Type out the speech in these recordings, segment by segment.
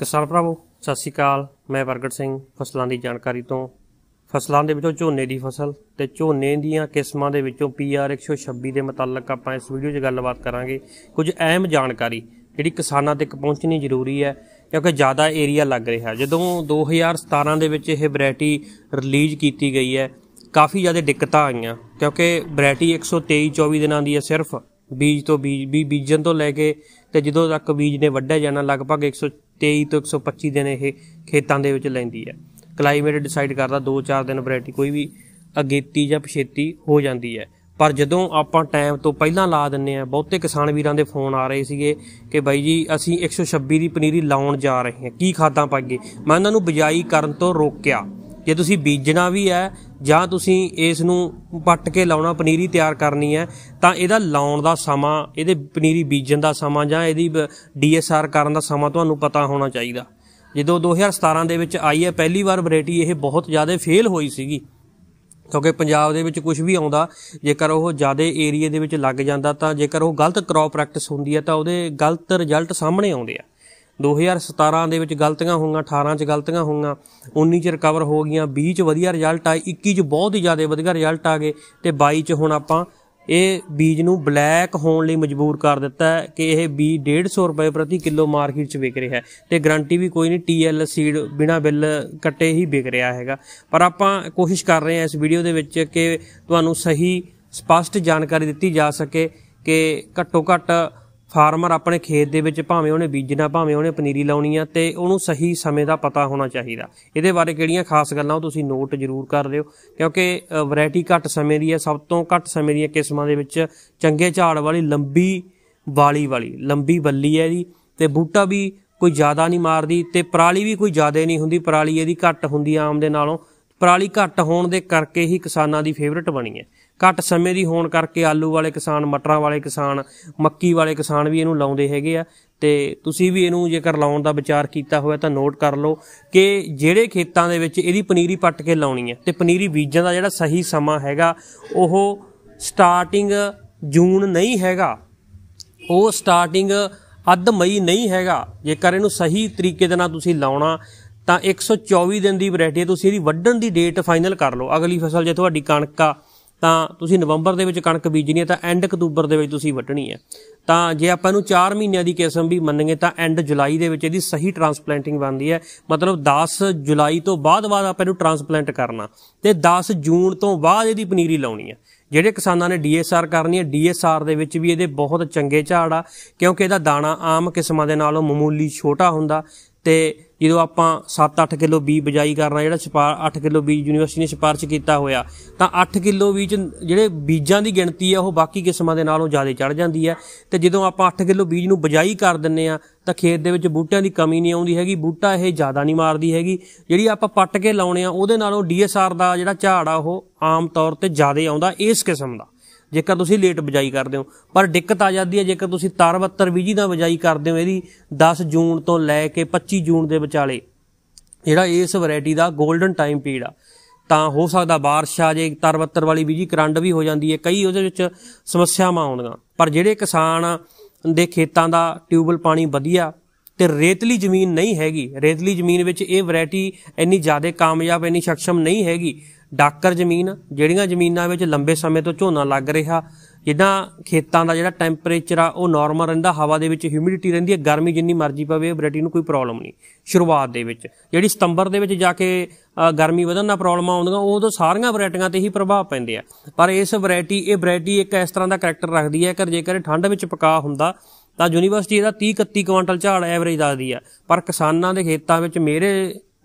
ਕਿਸਾਨ ਭਰਾਵੋ ਸਤਿ ਸ਼੍ਰੀ ਅਕਾਲ ਮੈਂ ਵਰਗਟ ਸਿੰਘ ਫਸਲਾਂ ਦੀ ਜਾਣਕਾਰੀ ਤੋਂ ਫਸਲਾਂ ਦੇ ਵਿੱਚੋਂ ਝੋਨੇ ਦੀ ਫਸਲ ਤੇ ਝੋਨੇ ਦੀਆਂ ਕਿਸਮਾਂ ਦੇ ਵਿੱਚੋਂ ਪੀਆਰ 126 ਦੇ ਮੁਤਲਕ ਆਪਾਂ ਇਸ ਵੀਡੀਓ 'ਚ ਗੱਲਬਾਤ ਕਰਾਂਗੇ ਕੁਝ ਅਹਿਮ ਜਾਣਕਾਰੀ ਜਿਹੜੀ ਕਿਸਾਨਾਂ ਤੱਕ ਪਹੁੰਚਣੀ ਜ਼ਰੂਰੀ ਹੈ ਕਿਉਂਕਿ ਜ਼ਿਆਦਾ ਏਰੀਆ ਲੱਗ ਰਿਹਾ ਜਦੋਂ 2017 ਦੇ ਵਿੱਚ ਇਹ ਵੈਰਾਈਟੀ ਰਿਲੀਜ਼ ਕੀਤੀ ਗਈ ਹੈ ਕਾਫੀ ਜ਼ਿਆਦਾ ਦਿੱਕਤਾਂ ਆਈਆਂ ਕਿਉਂਕਿ ਵੈਰਾਈਟੀ 123 24 ਦਿਨਾਂ ਦੀ ਹੈ ਸਿਰਫ ਬੀਜ ਤੋਂ ਬੀਜ ਬੀਜਣ ਤੋਂ ਲੈ ਕੇ ਤੇ ਜਦੋਂ ਤੱਕ ਬੀਜ ਨੇ ਵੱਢਿਆ ਜਾਣਾ ਲਗਭਗ 100 23 ਤੋਂ 125 ਦਿਨ ਇਹ ਖੇਤਾਂ ਦੇ ਵਿੱਚ ਲੈਂਦੀ ਹੈ ਕਲਾਈਮੇਟ ਡਿਸਾਈਡ ਕਰਦਾ 2-4 ਦਿਨ ਵੈਰਾਈਟੀ ਕੋਈ ਵੀ ਅਗੇਤੀ ਜਾਂ ਪਛੇਤੀ ਹੋ ਜਾਂਦੀ ਹੈ ਪਰ ਜਦੋਂ ਆਪਾਂ ਟਾਈਮ ਤੋਂ ਪਹਿਲਾਂ ਲਾ ਦਿੰਨੇ ਆ ਬਹੁਤੇ ਕਿਸਾਨ ਵੀਰਾਂ ਦੇ ਫੋਨ ਆ ਰਹੇ ਸੀਗੇ ਕਿ ਬਾਈ ਜੀ ਅਸੀਂ 126 ਦੀ ਪਨੀਰੀ ਲਾਉਣ ਜਾ ਰਹੇ ਹਾਂ ਕੀ ਖਾਦਾਂ ਪਾਈਏ ਮੈਂ ਉਹਨਾਂ ਨੂੰ ਬਜਾਈ ਕਰਨ ਤੋਂ ਰੋਕਿਆ ਜੇ ਤੁਸੀਂ ਬੀਜਣਾ ਵੀ ਹੈ ਜਾਂ ਤੁਸੀਂ ਇਸ ਨੂੰ ਪੱਟ ਕੇ ਲਾਉਣਾ ਪਨੀਰੀ ਤਿਆਰ ਕਰਨੀ ਹੈ ਤਾਂ ਇਹਦਾ ਲਾਉਣ ਦਾ ਸਮਾਂ ਇਹਦੇ ਪਨੀਰੀ ਬੀਜਣ ਦਾ ਸਮਾਂ ਜਾਂ ਇਹਦੀ ਡੀਐਸਆਰ ਕਰਨ ਦਾ ਸਮਾਂ ਤੁਹਾਨੂੰ ਪਤਾ ਹੋਣਾ ਚਾਹੀਦਾ ਜਦੋਂ 2017 ਦੇ ਵਿੱਚ ਆਈ ਹੈ ਪਹਿਲੀ ਵਾਰ ਵੈਰਾਈਟੀ ਇਹ ਬਹੁਤ ਜ਼ਿਆਦਾ ਫੇਲ ਹੋਈ ਸੀਗੀ ਕਿਉਂਕਿ ਪੰਜਾਬ ਦੇ ਵਿੱਚ ਕੁਝ ਵੀ ਆਉਂਦਾ ਜੇਕਰ ਉਹ ਜ਼ਿਆਦਾ ਏਰੀਆ ਦੇ ਵਿੱਚ ਲੱਗ ਜਾਂਦਾ ਤਾਂ ਜੇਕਰ ਉਹ ਗਲਤ ਕ੍ਰੌਪ ਪ੍ਰੈਕਟਿਸ ਹੁੰਦੀ ਹੈ ਤਾਂ ਉਹਦੇ ਗਲਤ ਰਿਜ਼ਲਟ ਸਾਹਮਣੇ ਆਉਂਦੇ ਆ 2017 ਦੇ ਵਿੱਚ ਗਲਤੀਆਂ ਹੋਈਆਂ 18 ਚ ਗਲਤੀਆਂ ਹੋਈਆਂ 19 ਚ ਰਿਕਵਰ ਹੋ ਗਈਆਂ 20 ਚ ਵਧੀਆ ਰਿਜ਼ਲਟ ਆਏ 21 ਚ ਬਹੁਤ ਹੀ ਜ਼ਿਆਦਾ ਵਧੀਆ ਰਿਜ਼ਲਟ ਆ ਗਏ ਤੇ 22 ਚ ਹੁਣ ਆਪਾਂ ਇਹ ਬੀਜ ਨੂੰ ਬਲੈਕ ਹੋਣ ਲਈ ਮਜਬੂਰ ਕਰ ਦਿੱਤਾ ਹੈ ਕਿ ਇਹ ਬੀ 150 ਰੁਪਏ ਪ੍ਰਤੀ ਕਿਲੋ ਮਾਰਕੀਟ 'ਚ ਵਿਕ ਰਿਹਾ ਹੈ ਤੇ ਗਰੰਟੀ ਵੀ ਕੋਈ ਨਹੀਂ ਟੀਐਲ ਸੀਡ ਬਿਨਾ ਬਿੱਲ ਕੱਟੇ ਹੀ ਵਿਕ ਰਿਹਾ ਹੈਗਾ ਪਰ ਆਪਾਂ ਕੋਸ਼ਿਸ਼ ਕਰ ਰਹੇ ਹਾਂ ਇਸ ਵੀਡੀਓ ਦੇ ਵਿੱਚ ਕਿ ਤੁਹਾਨੂੰ ਸਹੀ ਸਪਸ਼ਟ ਜਾਣਕਾਰੀ ਦਿੱਤੀ ਜਾ ਸਕੇ ਕਿ ਘੱਟੋ ਘੱਟ ਫਾਰਮਰ ਆਪਣੇ ਖੇਤ ਦੇ ਵਿੱਚ ਭਾਵੇਂ ਉਹਨੇ ਬੀਜਣਾ ਭਾਵੇਂ ਉਹਨੇ ਪਨੀਰੀ ਲਾਉਣੀ ਆ ਤੇ ਉਹਨੂੰ ਸਹੀ ਸਮੇਂ ਦਾ ਪਤਾ ਹੋਣਾ ਚਾਹੀਦਾ ਇਹਦੇ ਬਾਰੇ ਕਿਹੜੀਆਂ ਖਾਸ ਗੱਲਾਂ ਉਹ ਤੁਸੀਂ ਨੋਟ ਜ਼ਰੂਰ ਕਰ ਲਿਓ ਕਿਉਂਕਿ ਵੈਰਾਈਟੀ ਘੱਟ ਸਮੇਂ ਦੀ ਹੈ ਸਭ ਤੋਂ ਘੱਟ ਸਮੇਂ ਦੀਆਂ ਕਿਸਮਾਂ ਦੇ ਵਿੱਚ ਚੰਗੇ ਝਾੜ ਵਾਲੀ ਲੰਬੀ ਵਾਲੀ ਵਾਲੀ ਲੰਬੀ ਬੱਲੀ ਹੈ ਜੀ ਤੇ ਬੂਟਾ ਵੀ ਕੋਈ ਜ਼ਿਆਦਾ ਨਹੀਂ ਮਾਰਦੀ ਤੇ ਪਰਾਲੀ ਵੀ ਕੋਈ ਜ਼ਿਆਦਾ ਨਹੀਂ ਹੁੰਦੀ ਪਰਾਲੀ ਇਹਦੀ ਘੱਟ ਹੁੰਦੀ ਆਮ ਦੇ ਨਾਲੋਂ ਪਰਾਲੀ ਘੱਟ ਹੋਣ ਦੇ ਕਰਕੇ ਹੀ ਕਿਸਾਨਾਂ ਦੀ ਫੇਵਰਿਟ ਬਣੀ ਹੈ ਘੱਟ ਸਮੇਂ ਦੀ ਹੋਣ ਕਰਕੇ ਆਲੂ ਵਾਲੇ ਕਿਸਾਨ ਮਟਰਾਂ ਵਾਲੇ ਕਿਸਾਨ ਮੱਕੀ ਵਾਲੇ ਕਿਸਾਨ ਵੀ ਇਹਨੂੰ ਲਾਉਂਦੇ ਹੈਗੇ ਆ ਤੇ ਤੁਸੀਂ ਵੀ ਇਹਨੂੰ ਜੇਕਰ ਲਾਉਣ ਦਾ ਵਿਚਾਰ ਕੀਤਾ ਹੋਇਆ ਤਾਂ ਨੋਟ ਕਰ ਲਓ ਕਿ ਜਿਹੜੇ ਖੇਤਾਂ ਦੇ ਵਿੱਚ ਇਹਦੀ ਪਨੀਰੀ ਪੱਟ ਕੇ ਲਾਉਣੀ ਹੈ ਤੇ ਪਨੀਰੀ ਬੀਜਣ ਦਾ ਜਿਹੜਾ ਸਹੀ ਸਮਾਂ ਹੈਗਾ ਉਹ ਸਟਾਰਟਿੰਗ ਜੂਨ ਨਹੀਂ ਹੈਗਾ ਉਹ ਸਟਾਰਟਿੰਗ ਅੱਧ ਮਈ ਨਹੀਂ ਹੈਗਾ ਜੇਕਰ ਇਹਨੂੰ ਸਹੀ ਤਰੀਕੇ ਦੇ ਨਾਲ ਤੁਸੀਂ ਲਾਉਣਾ ਤਾਂ 124 ਦਿਨ ਦੀ ਵੈਰਾਈਟੀ ਤੁਸੀਂ ਇਹਦੀ ਵੱਢਣ ਦੀ ਡੇਟ ਫਾਈਨਲ ਕਰ ਲਓ ਅਗਲੀ ਫਸਲ ਜੇ ਤੁਹਾਡੀ ਕਣਕ ਆ ਤਾਂ ਤੁਸੀਂ ਨਵੰਬਰ ਦੇ ਵਿੱਚ ਕਣਕ ਬੀਜਣੀ ਹੈ ਤਾਂ ਐਂਡ ਅਕਤੂਬਰ ਦੇ ਵਿੱਚ ਤੁਸੀਂ ਵੱਢਣੀ ਹੈ ਤਾਂ ਜੇ ਆਪਾਂ ਨੂੰ 4 ਮਹੀਨਿਆਂ ਦੀ ਕਿਸਮ ਵੀ ਮੰਨਗੇ ਤਾਂ ਐਂਡ ਜੁਲਾਈ ਦੇ ਵਿੱਚ ਇਹਦੀ ਸਹੀ ਟ੍ਰਾਂਸਪਲੈਂਟਿੰਗ ਬਣਦੀ ਹੈ ਮਤਲਬ 10 ਜੁਲਾਈ ਤੋਂ ਬਾਅਦ ਬਾਅਦ ਆਪਾਂ ਇਹਨੂੰ ਟ੍ਰਾਂਸਪਲੈਂਟ ਕਰਨਾ ਤੇ 10 ਜੂਨ ਤੋਂ ਬਾਅਦ ਇਹਦੀ ਪਨੀਰੀ ਲਾਉਣੀ ਹੈ ਜਿਹੜੇ ਕਿਸਾਨਾਂ ਨੇ ਡੀਐਸਆਰ ਕਰਨੀ ਹੈ ਡੀਐਸਆਰ ਦੇ ਵਿੱਚ ਵੀ ਇਹਦੇ ਬਹੁਤ ਚੰਗੇ ਝਾੜ ਆ ਕਿਉਂਕਿ ਇਹਦਾ ਦਾਣਾ ਆਮ ਕਿਸਮਾਂ ਦੇ ਨਾਲੋਂ ਮਾਮੂਲੀ ਛੋਟਾ ਹੁੰਦਾ ਤੇ ਜਦੋਂ ਆਪਾਂ 7-8 ਕਿਲੋ ਬੀ ਬਜਾਈ ਕਰਨਾ ਜਿਹੜਾ ਛਪਾਰ 8 ਕਿਲੋ ਬੀ ਯੂਨੀਵਰਸਿਟੀ ਨੇ ਸਪਾਰਚ ਕੀਤਾ ਹੋਇਆ ਤਾਂ 8 ਕਿਲੋ ਬੀਜ ਜਿਹੜੇ ਬੀਜਾਂ ਦੀ ਗਿਣਤੀ ਆ ਉਹ ਬਾਕੀ ਕਿਸਮਾਂ ਦੇ ਨਾਲੋਂ ਜ਼ਿਆਦਾ ਚੜ ਜਾਂਦੀ ਹੈ ਤੇ ਜਦੋਂ ਆਪਾਂ 8 ਕਿਲੋ ਬੀਜ ਨੂੰ ਬਜਾਈ ਕਰ ਦਿੰਨੇ ਆ ਤਾਂ ਖੇਤ ਦੇ ਵਿੱਚ ਬੂਟਿਆਂ ਦੀ ਕਮੀ ਨਹੀਂ ਆਉਂਦੀ ਹੈਗੀ ਬੂਟਾ ਇਹ ਜ਼ਿਆਦਾ ਨਹੀਂ ਮਾਰਦੀ ਹੈਗੀ ਜਿਹੜੀ ਆਪਾਂ ਪੱਟ ਕੇ ਲਾਉਣੇ ਆ ਉਹਦੇ ਨਾਲੋਂ ਡੀਐਸਆਰ ਦਾ ਜਿਹੜਾ ਝਾੜ ਆ ਉਹ ਆਮ ਤੌਰ ਤੇ ਜ਼ਿਆਦਾ ਆਉਂਦਾ ਇਸ ਕਿਸਮ ਦਾ ਜੇਕਰ ਤੁਸੀਂ ਲੇਟ ਬਜਾਈ ਕਰਦੇ ਹੋ ਪਰ ਦਿੱਕਤ ਆ ਜਾਂਦੀ ਹੈ ਜੇਕਰ ਤੁਸੀਂ 72 ਵਿਜੀ ਦਾ ਬਜਾਈ ਕਰਦੇ ਹੋ ਇਹਦੀ 10 ਜੂਨ ਤੋਂ ਲੈ ਕੇ 25 ਜੂਨ ਦੇ ਵਿਚਾਲੇ ਜਿਹੜਾ ਇਸ ਵੈਰਾਈਟੀ ਦਾ 골ਡਨ ਟਾਈਮ ਪੀਰੀਅਡ ਆ ਤਾਂ ਹੋ ਸਕਦਾ بارش ਆ ਜੇ 72 ਵਾਲੀ ਵਿਜੀ ਕਰੰਡ ਵੀ ਹੋ ਜਾਂਦੀ ਹੈ ਕਈ ਉਹਦੇ ਵਿੱਚ ਸਮੱਸਿਆਵਾਂ ਆਉਂਦੀਆਂ ਪਰ ਜਿਹੜੇ ਕਿਸਾਨ ਦੇ ਖੇਤਾਂ ਦਾ ਟਿਊਬਲ ਪਾਣੀ ਵਧੀਆ ਤੇ ਰੇਤਲੀ ਜ਼ਮੀਨ ਨਹੀਂ ਹੈਗੀ ਰੇਤਲੀ ਜ਼ਮੀਨ ਵਿੱਚ ਇਹ ਵੈਰਾਈਟੀ ਇੰਨੀ ਜ਼ਿਆਦਾ ਕਾਮਯਾਬ ਇੰਨੀ ਸ਼ਕਸ਼ਮ ਨਹੀਂ ਹੈਗੀ ਡਾਕਰ ਜ਼ਮੀਨ ਜਿਹੜੀਆਂ ਜ਼ਮੀਨਾਂ ਵਿੱਚ ਲੰਬੇ ਸਮੇਂ ਤੋਂ ਝੋਨਾ ਲੱਗ ਰਿਹਾ ਜਿੱਦਾਂ ਖੇਤਾਂ ਦਾ ਜਿਹੜਾ ਟੈਂਪਰੇਚਰ ਆ ਉਹ ਨਾਰਮਲ ਰਹਿੰਦਾ ਹਵਾ ਦੇ ਵਿੱਚ ਹਿਊਮਿਡਿਟੀ ਰਹਿੰਦੀ ਹੈ ਗਰਮੀ ਜਿੰਨੀ ਮਰਜ਼ੀ ਪਵੇ ਵੈਰਾਈਟੀ ਨੂੰ ਕੋਈ ਪ੍ਰੋਬਲਮ ਨਹੀਂ ਸ਼ੁਰੂਆਤ ਦੇ ਵਿੱਚ ਜਿਹੜੀ ਸਤੰਬਰ ਦੇ ਵਿੱਚ ਜਾ ਕੇ ਗਰਮੀ ਵਧਣ ਦਾ ਪ੍ਰੋਬਲਮ ਆਉਂਦੀਆਂ ਉਹ ਸਾਰੀਆਂ ਵੈਰਾਈਟੀਆਂ ਤੇ ਹੀ ਪ੍ਰਭਾਵ ਪੈਂਦੇ ਆ ਪਰ ਇਸ ਵੈਰਾਈਟੀ ਇਹ ਵੈਰਾਈਟੀ ਇੱਕ ਇਸ ਤਰ੍ਹਾਂ ਦਾ ਕੈਰੈਕਟਰ ਰੱਖਦੀ ਹੈ ਕਿ ਜੇਕਰ ਠੰਡ ਵਿੱਚ ਪਕਾ ਹੁੰਦਾ ਤਾਂ ਯੂਨੀਵਰਸਿਟੀ ਇਹਦਾ 30 31 ਕੁਇੰਟਲ ਝਾੜ ਐਵਰੇਜ ਦੱਸਦੀ ਆ ਪਰ ਕਿਸਾਨਾਂ ਦੇ ਖੇਤਾਂ ਵਿੱਚ ਮੇਰੇ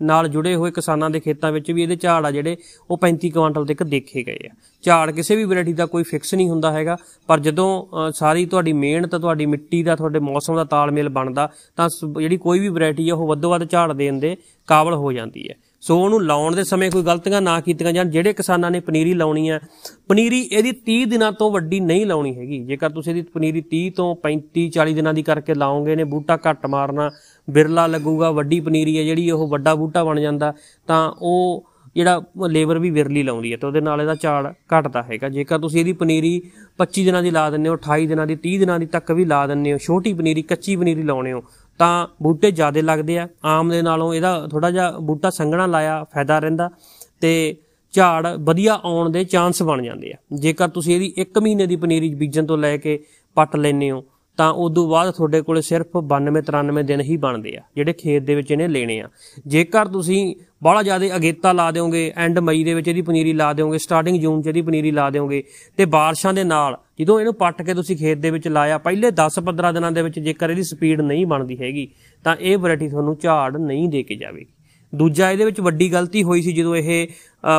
ਨਾਲ ਜੁੜੇ ਹੋਏ ਕਿਸਾਨਾਂ ਦੇ ਖੇਤਾਂ ਵਿੱਚ ਵੀ ਇਹਦੇ ਝਾੜ ਆ ਜਿਹੜੇ ਉਹ 35 ਕੁਇੰਟਲ ਤੱਕ ਦੇਖੇ ਗਏ ਆ ਝਾੜ ਕਿਸੇ ਵੀ ਵੈਰਾਈਟੀ ਦਾ ਕੋਈ ਫਿਕਸ ਨਹੀਂ ਹੁੰਦਾ ਹੈਗਾ ਪਰ ਜਦੋਂ ਸਾਰੀ ਤੁਹਾਡੀ ਮਿਹਨਤ ਤੁਹਾਡੀ ਮਿੱਟੀ ਦਾ ਤੁਹਾਡੇ ਮੌਸਮ ਦਾ ਤਾਲਮੇਲ ਬਣਦਾ ਤਾਂ ਜਿਹੜੀ ਕੋਈ ਵੀ ਵੈਰਾਈਟੀ ਆ ਉਹ ਵੱਧੋ ਵੱਧ ਝਾੜ ਦੇਣ ਦੇ ਕਾਬਲ ਹੋ ਜਾਂਦੀ ਹੈ ਸੋ ਉਹਨੂੰ ਲਾਉਣ ਦੇ ਸਮੇਂ ਕੋਈ ਗਲਤੀਆਂ ਨਾ ਕੀਤੀਆਂ ਜਾਣ ਜਿਹੜੇ ਕਿਸਾਨਾਂ ਨੇ ਪਨੀਰੀ ਲਾਉਣੀ ਹੈ ਪਨੀਰੀ ਇਹਦੀ 30 ਦਿਨਾਂ ਤੋਂ ਵੱਡੀ ਨਹੀਂ ਲਾਉਣੀ ਹੈਗੀ ਜੇਕਰ ਤੁਸੀਂ ਇਹਦੀ ਪਨੀਰੀ 30 ਤੋਂ 35 40 ਦਿਨਾਂ ਦੀ ਕਰਕੇ ਲਾਉਂਗੇ ਨੇ ਬੂਟਾ ਘੱਟ ਮਾਰਨਾ ਬਿਰਲਾ ਲੱਗੂਗਾ ਵੱਡੀ ਪਨੀਰੀ ਹੈ ਜਿਹੜੀ ਉਹ ਵੱਡਾ ਬੂਟਾ ਬਣ ਜਾਂਦਾ ਤਾਂ ਉਹ ਜਿਹੜਾ ਲੇਬਰ ਵੀ ਵਿਰਲੀ ਲਾਉਂਦੀ ਹੈ ਤੇ ਉਹਦੇ ਨਾਲ ਇਹਦਾ ਝਾੜ ਘਟਦਾ ਹੈਗਾ ਜੇਕਰ ਤੁਸੀਂ ਇਹਦੀ ਪਨੀਰੀ 25 ਦਿਨਾਂ ਦੀ ਲਾ ਦਿੰਨੇ ਹੋ 28 ਦਿਨਾਂ ਦੀ 30 ਦਿਨਾਂ ਦੀ ਤੱਕ ਵੀ ਲਾ ਦਿੰਨੇ ਹੋ ਛੋਟੀ ਪਨੀਰੀ ਕੱਚੀ ਪਨੀਰੀ ਲਾਉਣੇ ਹੋ ਤਾਂ ਬੂਟੇ ਜ਼ਿਆਦਾ ਲੱਗਦੇ ਆ ਆਮ ਦੇ ਨਾਲੋਂ ਇਹਦਾ ਥੋੜਾ ਜਿਹਾ ਬੂਟਾ ਸੰਘਣਾ ਲਾਇਆ ਫਾਇਦਾ ਰਹਿੰਦਾ ਤੇ ਝਾੜ ਵਧੀਆ ਆਉਣ ਦੇ ਚਾਂਸ ਬਣ ਜਾਂਦੇ ਆ ਜੇਕਰ ਤੁਸੀਂ ਇਹਦੀ 1 ਮਹੀਨੇ ਦੀ ਪਨੀਰੀ ਬੀਜਣ ਤੋਂ ਲੈ ਕੇ ਪੱਟ ਲੈਨੇ ਹੋ ਤਾਂ ਉਦੋਂ ਬਾਅਦ ਤੁਹਾਡੇ ਕੋਲ ਸਿਰਫ 92 93 ਦਿਨ ਹੀ ਬਣਦੇ ਆ ਜਿਹੜੇ ਖੇਤ ਦੇ ਵਿੱਚ ਇਹਨੇ ਲੈਣੇ ਆ ਜੇਕਰ ਤੁਸੀਂ ਬਹੁਤ ਜ਼ਿਆਦਾ ਅਗੇਤਾ ਲਾ ਦਿਓਗੇ ਐਂਡ ਮਈ ਦੇ ਵਿੱਚ ਇਹਦੀ ਪਨੀਰੀ ਲਾ ਦਿਓਗੇ ਸਟਾਰਟਿੰਗ ਜੂਨ 'ਚ ਇਹਦੀ ਪਨੀਰੀ ਲਾ ਦਿਓਗੇ ਤੇ ਬਾਰਿਸ਼ਾਂ ਦੇ ਨਾਲ ਜਦੋਂ ਇਹਨੂੰ ਪੱਟ ਕੇ ਤੁਸੀਂ ਖੇਤ ਦੇ ਵਿੱਚ ਲਾਇਆ ਪਹਿਲੇ 10-15 ਦਿਨਾਂ ਦੇ ਵਿੱਚ ਜੇਕਰ ਇਹਦੀ ਸਪੀਡ ਨਹੀਂ ਬਣਦੀ ਹੈਗੀ ਤਾਂ ਇਹ ਵੈਰਾਈਟੀ ਤੁਹਾਨੂੰ ਝਾੜ ਨਹੀਂ ਦੇ ਕੇ ਜਾਵੇਗੀ ਦੂਜਾ ਇਹਦੇ ਵਿੱਚ ਵੱਡੀ ਗਲਤੀ ਹੋਈ ਸੀ ਜਦੋਂ ਇਹ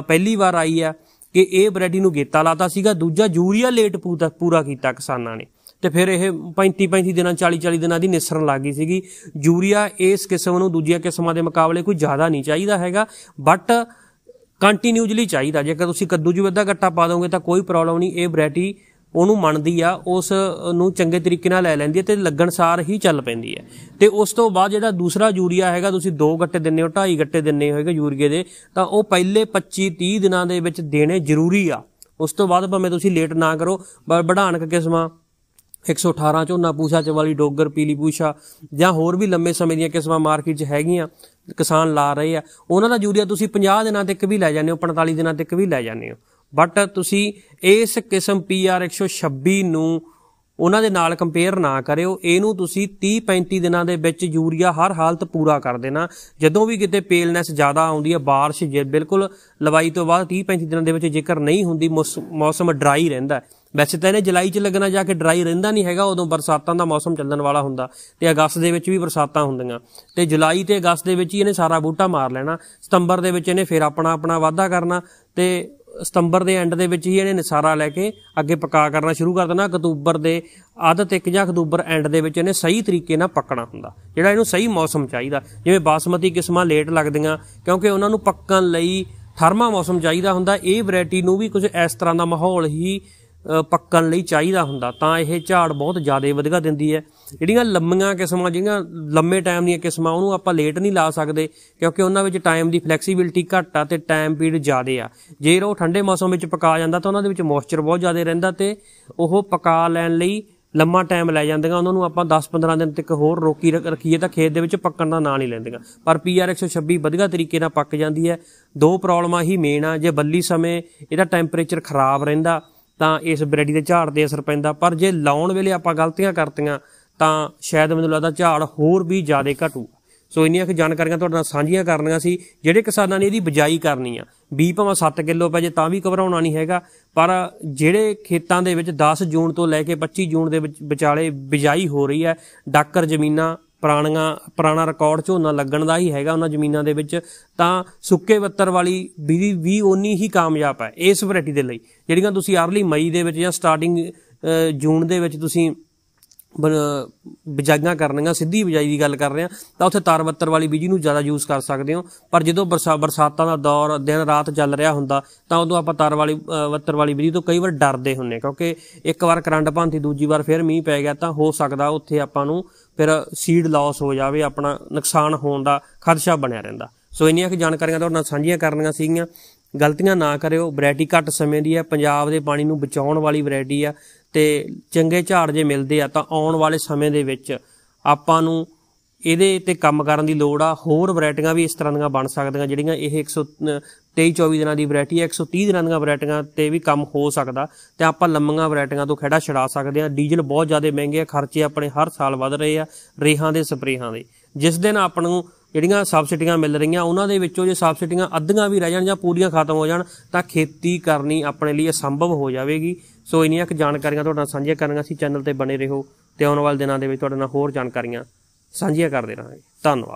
ਪਹਿਲੀ ਵਾਰ ਆਈ ਆ ਕਿ ਇਹ ਵੈਰਾਈਟੀ ਨੂੰ ਗੇਤਾ ਲਾਤਾ ਸੀਗਾ ਦੂਜਾ ਯੂਰੀਆ ਲੇਟ ਪੂਰਾ ਕੀਤਾ ਕਿਸਾਨਾਂ ਨੇ ਤੇ ਫਿਰ ਇਹ 35 35 ਦਿਨਾਂ 40 40 ਦਿਨਾਂ ਦੀ ਨਿਸਰਨ ਲੱਗ ਗਈ ਸੀਗੀ ਯੂਰੀਆ ਇਸ ਕਿਸਮ ਨੂੰ ਦੂਜੀਆਂ ਕਿਸਮਾਂ ਦੇ ਮੁਕਾਬਲੇ ਕੋਈ ਜ਼ਿਆਦਾ ਨਹੀਂ ਚਾਹੀਦਾ ਹੈਗਾ ਬਟ ਕੰਟੀਨਿਊਸਲੀ ਚਾਹੀਦਾ ਜੇਕਰ ਤੁਸੀਂ ਕੱਦੂ ਜੂ ਵੱਧਾ ਘੱਟਾ ਪਾ ਦੋਗੇ ਤਾਂ ਕੋਈ ਪ੍ਰੋਬਲਮ ਨਹੀਂ ਇਹ ਵੈਰਾਈਟੀ ਉਹਨੂੰ ਮੰਨਦੀ ਆ ਉਸ ਨੂੰ ਚੰਗੇ ਤਰੀਕੇ ਨਾਲ ਲੈ ਲੈਂਦੀ ਹੈ ਤੇ ਲੱਗਣਸਾਰ ਹੀ ਚੱਲ ਪੈਂਦੀ ਹੈ ਤੇ ਉਸ ਤੋਂ ਬਾਅਦ ਜਿਹੜਾ ਦੂਸਰਾ ਯੂਰੀਆ ਹੈਗਾ ਤੁਸੀਂ 2 ਗੱਟੇ ਦਿੰਨੇ ਹੋ 2.5 ਗੱਟੇ ਦਿੰਨੇ ਹੋਏਗਾ ਯੂਰੀਏ ਦੇ ਤਾਂ ਉਹ ਪਹਿਲੇ 25 30 ਦਿਨਾਂ ਦੇ ਵਿੱਚ ਦੇਣੇ ਜ਼ਰੂਰੀ ਆ ਉਸ ਤੋਂ ਬਾਅਦ ਭਾਵੇਂ ਤੁਸੀਂ ਲੇਟ ਨਾ ਕਰੋ ਵਧਾਣਕ ਕਿਸਮਾਂ 118 ਝੋਨਾ ਚ ਵਾਲੀ ਡੋਗਰ ਪੀਲੀ ਪੂਸਾ ਜਾਂ ਹੋਰ ਵੀ ਲੰਮੇ ਸਮੇਂ ਦੀਆਂ ਕਿਸਮਾਂ ਮਾਰਕੀਟ 'ਚ ਹੈਗੀਆਂ ਕਿਸਾਨ ਲਾ ਰਹੇ ਆ ਉਹਨਾਂ ਦਾ ਯੂਰੀਆ ਤੁਸੀਂ 50 ਦਿਨਾਂ ਤੱਕ ਵੀ ਲੈ ਜਾਂਦੇ ਹੋ 45 ਦਿਨਾਂ ਤੱਕ ਵੀ ਲੈ ਜਾਂਦੇ ਹੋ ਬਟ ਤੁਸੀਂ ਇਸ ਕਿਸਮ PR 126 ਨੂੰ ਉਹਨਾਂ ਦੇ ਨਾਲ ਕੰਪੇਅਰ ਨਾ ਕਰਿਓ ਇਹਨੂੰ ਤੁਸੀਂ 30 35 ਦਿਨਾਂ ਦੇ ਵਿੱਚ ਯੂਰੀਆ ਹਰ ਹਾਲਤ ਪੂਰਾ ਕਰ ਦੇਣਾ ਜਦੋਂ ਵੀ ਕਿਤੇ ਪੇਲਨੈਸ ਜ਼ਿਆਦਾ ਆਉਂਦੀ ਹੈ بارش ਜੇ ਬਿਲਕੁਲ ਲਵਾਈ ਤੋਂ ਬਾਅਦ 30 35 ਦਿਨਾਂ ਦੇ ਵਿੱਚ ਜੇਕਰ ਨਹੀਂ ਹੁੰਦੀ ਮੌਸਮ ਡਰਾਈ ਰਹਿੰਦਾ ਵੈਸੇ ਤਾਂ ਇਹਨੇ ਜੁਲਾਈ 'ਚ ਲੱਗਣਾ ਜਾ ਕੇ ਡਰਾਈ ਰਹਿੰਦਾ ਨਹੀਂ ਹੈਗਾ ਉਦੋਂ ਬਰਸਾਤਾਂ ਦਾ ਮੌਸਮ ਚੱਲਣ ਵਾਲਾ ਹੁੰਦਾ ਤੇ ਅਗਸਤ ਦੇ ਵਿੱਚ ਵੀ ਬਰਸਾਤਾਂ ਹੁੰਦੀਆਂ ਤੇ ਜੁਲਾਈ ਤੇ ਅਗਸਤ ਦੇ ਵਿੱਚ ਹੀ ਇਹਨੇ ਸਾਰਾ ਬੂਟਾ ਮਾਰ ਲੈਣਾ ਸਤੰਬਰ ਦੇ ਵਿੱਚ ਇਹਨੇ ਫੇਰ ਆਪਣਾ ਆਪਣਾ ਵਾਧਾ ਕਰਨਾ ਤੇ ਸਤੰਬਰ ਦੇ ਐਂਡ ਦੇ ਵਿੱਚ ਹੀ ਇਹਨੇ ਨਿਸਾਰਾ ਲੈ ਕੇ ਅੱਗੇ ਪਕਾ ਕਰਨਾ ਸ਼ੁਰੂ ਕਰ ਦੇਣਾ ਅਕਤੂਬਰ ਦੇ ਅੱਧ ਤੱਕ ਜਾਂ ਅਕਤੂਬਰ ਐਂਡ ਦੇ ਵਿੱਚ ਇਹਨੇ ਸਹੀ ਤਰੀਕੇ ਨਾਲ ਪੱਕਣਾ ਹੁੰਦਾ ਜਿਹੜਾ ਇਹਨੂੰ ਸਹੀ ਮੌਸਮ ਚਾਹੀਦਾ ਜਿਵੇਂ ਬਾਸਮਤੀ ਕਿਸਮਾਂ ਲੇਟ ਲੱਗਦੀਆਂ ਕਿਉਂਕਿ ਉਹਨਾਂ ਨੂੰ ਪੱਕਣ ਲਈ ਠਰਮਾ ਮੌਸਮ ਚਾਹੀਦਾ ਹੁੰਦਾ ਇਹ ਵੈਰਾਈਟੀ ਨੂੰ ਵੀ ਕੁਝ ਇਸ ਤਰ੍ਹਾਂ ਦਾ ਮਾਹੌਲ ਹੀ ਪੱਕਣ ਲਈ ਚਾਹੀਦਾ ਹੁੰਦਾ ਤਾਂ ਇਹ ਝਾੜ ਬਹੁਤ ਜ਼ਿਆਦਾ ਵਧੀਆ ਦਿੰਦੀ ਹੈ ਜਿਹੜੀਆਂ ਲੰਮੀਆਂ ਕਿਸਮਾਂ ਜਿਹੜੀਆਂ ਲੰਮੇ ਟਾਈਮ ਦੀਆਂ ਕਿਸਮਾਂ ਉਹਨੂੰ ਆਪਾਂ ਲੇਟ ਨਹੀਂ ਲਾ ਸਕਦੇ ਕਿਉਂਕਿ ਉਹਨਾਂ ਵਿੱਚ ਟਾਈਮ ਦੀ ਫਲੈਕਸੀਬਿਲਟੀ ਘੱਟ ਆ ਤੇ ਟਾਈਮ ਪੀਰੀਅਡ ਜ਼ਿਆਦੇ ਆ ਜੇ ਉਹ ਠੰਡੇ ਮੌਸਮ ਵਿੱਚ ਪਕਾ ਜਾਂਦਾ ਤਾਂ ਉਹਨਾਂ ਦੇ ਵਿੱਚ ਮੋਇਸਚਰ ਬਹੁਤ ਜ਼ਿਆਦਾ ਰਹਿੰਦਾ ਤੇ ਉਹ ਪਕਾ ਲੈਣ ਲਈ ਲੰਮਾ ਟਾਈਮ ਲੈ ਜਾਂਦੀਆਂ ਉਹਨਾਂ ਨੂੰ ਆਪਾਂ 10-15 ਦਿਨ ਤੱਕ ਹੋਰ ਰੋਕੀ ਰੱਖੀਏ ਤਾਂ ਖੇਤ ਦੇ ਵਿੱਚ ਪੱਕਣ ਦਾ ਨਾਂ ਨਹੀਂ ਲੈਂਦੀਆਂ ਪਰ ਪੀਆਰ 126 ਵਧੀਆ ਤਰੀਕੇ ਨਾਲ ਪੱਕ ਜਾਂਦੀ ਹੈ ਦੋ ਪ੍ਰੋਬਲਮਾਂ ਹੀ ਮੇਨ ਆ ਜੇ ਬੱਲੀ ਸਮੇਂ ਇਹਦਾ ਟੈਂਪਰੇਚਰ ਖਰਾਬ ਰਹਿੰਦਾ ਤਾਂ ਇਸ ਬ੍ਰੈਡੀ ਦੇ ਝਾੜ ਤੇ ਅਸਰ ਪੈਂਦਾ ਪਰ ਜੇ ਲਾਉਣ ਵੇਲੇ ਆਪਾਂ ਗਲਤੀਆਂ ਕਰਤੀਆਂ ਤਾਂ ਸ਼ਾਇਦ ਮੈਨੂੰ ਲੱਗਦਾ ਝਾੜ ਹੋਰ ਵੀ ਜ਼ਿਆਦਾ ਘਟੂ ਸੋ ਇੰਨੀਆਂ ਕਿ ਜਾਣਕਾਰੀਆਂ ਤੁਹਾਡੇ ਨਾਲ ਸਾਂਝੀਆਂ ਕਰਨੀਆਂ ਸੀ ਜਿਹੜੇ ਕਿਸਾਨਾਂ ਨੇ ਇਹਦੀ ਬਜਾਈ ਕਰਨੀ ਆ ਬੀ ਭਾਵੇਂ 7 ਕਿਲੋ ਪੈ ਜੇ ਤਾਂ ਵੀ ਘਬਰਾਉਣਾ ਨਹੀਂ ਹੈਗਾ ਪਰ ਜਿਹੜੇ ਖੇਤਾਂ ਦੇ ਵਿੱਚ 10 ਜੂਨ ਤੋਂ ਲੈ ਕੇ 25 ਜੂਨ ਦੇ ਵਿੱਚ ਵਿਚਾਲੇ ਬਜਾਈ ਹੋ ਰਹੀ ਹੈ ਡਾਕਰ ਜ਼ਮੀਨਾਂ ਪੁਰਾਣੀਆਂ ਪੁਰਾਣਾ ਰਿਕਾਰਡ ਝੋਨਾ ਲੱਗਣ ਦਾ ਹੀ ਹੈਗਾ ਉਹਨਾਂ ਜ਼ਮੀਨਾਂ ਦੇ ਵਿੱਚ ਤਾਂ ਸੁੱਕੇ ਬੱਤਰ ਵਾਲੀ ਵੀ ਵੀ ਉਨੀ ਹੀ ਕਾਮਯਾਬ ਹੈ ਇਸ ਵੈਰਾਈਟੀ ਦੇ ਲਈ ਜਿਹੜੀਆਂ ਤੁਸੀਂ ਅਰਲੀ ਮਈ ਦੇ ਵਿੱਚ ਜਾਂ ਸਟਾਰਟਿੰਗ ਜੂਨ ਦੇ ਵਿੱਚ ਤੁਸੀਂ ਬਿਜਾਈਆਂ ਕਰਨੀਆਂ ਸਿੱਧੀ ਬਿਜਾਈ ਦੀ ਗੱਲ ਕਰ ਰਹੇ ਆ ਤਾਂ ਉੱਥੇ ਤਾਰ ਬੱਤਰ ਵਾਲੀ ਬੀਜੀ ਨੂੰ ਜ਼ਿਆਦਾ ਯੂਜ਼ ਕਰ ਸਕਦੇ ਹੋ ਪਰ ਜਦੋਂ ਬਰਸਾਤਾਂ ਦਾ ਦੌਰ ਦਿਨ ਰਾਤ ਚੱਲ ਰਿਹਾ ਹੁੰਦਾ ਤਾਂ ਉਦੋਂ ਆਪਾਂ ਤਾਰ ਵਾਲੀ ਬੱਤਰ ਵਾਲੀ ਬੀਜੀ ਤੋਂ ਕਈ ਵਾਰ ਡਰਦੇ ਹੁੰਨੇ ਕਿਉਂਕਿ ਇੱਕ ਵਾਰ ਕਰੰਟ ਭੰਤੀ ਦੂਜੀ ਵਾਰ ਫਿਰ ਮੀਂਹ ਪੈ ਗਿਆ ਤਾਂ ਹੋ ਸਕਦਾ ਉੱਥੇ ਆਪਾਂ ਨੂੰ ਫਿਰ ਸੀਡ ਲਾਸ ਹੋ ਜਾਵੇ ਆਪਣਾ ਨੁਕਸਾਨ ਹੋਣ ਦਾ ਖਦਸ਼ਾ ਬਣਿਆ ਰਹਿੰਦਾ ਸੋ ਇੰਨੀਆਂ ਕਿ ਜਾਣਕਾਰੀਆਂ ਤੁਹਾਡੇ ਨਾਲ ਸਾਂਝੀਆਂ ਕਰਨੀਆਂ ਸੀਗੀਆਂ ਗਲਤੀਆਂ ਨਾ ਕਰਿਓ ਵੈਰਾਈਟੀ ਘੱਟ ਸਮੇਂ ਦੀ ਹੈ ਪੰਜਾਬ ਦੇ ਪਾਣੀ ਨੂੰ ਬਚਾਉਣ ਵਾਲੀ ਵੈਰਾਈਟੀ ਆ ਤੇ ਚੰਗੇ ਝਾੜ ਜੇ ਮਿਲਦੇ ਆ ਤਾਂ ਆਉਣ ਵਾਲੇ ਸਮੇਂ ਦੇ ਵਿੱਚ ਆਪਾਂ ਨੂੰ ਇਹਦੇ ਤੇ ਕੰਮ ਕਰਨ ਦੀ ਲੋੜ ਆ ਹੋਰ ਵੈਰਾਈਟੀਆਂ ਵੀ ਇਸ ਤਰ੍ਹਾਂ ਦੀਆਂ ਬਣ ਸਕਦੀਆਂ ਜਿਹੜੀਆਂ ਇਹ 123 24 ਦਿਨਾਂ ਦੀ ਵੈਰਾਈਟੀ 130 ਦਿਨਾਂ ਦੀਆਂ ਵੈਰਾਈਟੀਆਂ ਤੇ ਵੀ ਕੰਮ ਹੋ ਸਕਦਾ ਤੇ ਆਪਾਂ ਲੰਮੀਆਂ ਵੈਰਾਈਟੀਆਂ ਤੋਂ ਖੜਾ ਛੜਾ ਸਕਦੇ ਆ ਡੀਜ਼ਲ ਬਹੁਤ ਜ਼ਿਆਦਾ ਮਹਿੰਗੇ ਆ ਖਰਚੇ ਆਪਣੇ ਹਰ ਸਾਲ ਵੱਧ ਰਹੇ ਆ ਰੇਹਾਂ ਦੇ ਸਪਰੇਹਾਂ ਦੇ ਜਿਸ ਦਿਨ ਆਪਾਂ ਨੂੰ ਜਿਹੜੀਆਂ ਸਬਸਿਡੀਆਂ ਮਿਲ ਰਹੀਆਂ ਉਹਨਾਂ ਦੇ ਵਿੱਚੋਂ ਜੇ ਸਬਸਿਡੀਆਂ ਅੱਧੀਆਂ ਵੀ ਰਹਿ ਜਾਣ ਜਾਂ ਪੂਰੀਆਂ ਖਤਮ ਹੋ ਜਾਣ ਤਾਂ ਖੇਤੀ ਕਰਨੀ ਆਪਣੇ ਲਈ ਅਸੰਭਵ ਹੋ ਜਾਵੇਗੀ ਸੋ ਇਨੀਆਂ ਕੁ ਜਾਣਕਾਰੀਆਂ ਤੁਹਾਡਾ ਸਾਂਝੀਆਂ ਕਰਾਂਗਾ ਸੀ ਚੈਨਲ ਤੇ ਬਣੇ ਰਹੋ ਤੇ ਆਉਣ ਵਾਲੇ ਦਿਨਾਂ ਦੇ ਵਿੱਚ ਤੁਹਾਡੇ ਨਾਲ ਹੋਰ ਜਾਣਕਾਰੀਆਂ ਸਾਂਝੀਆਂ ਕਰਦੇ ਰਹਾਂਗੇ ਧੰਨਵਾਦ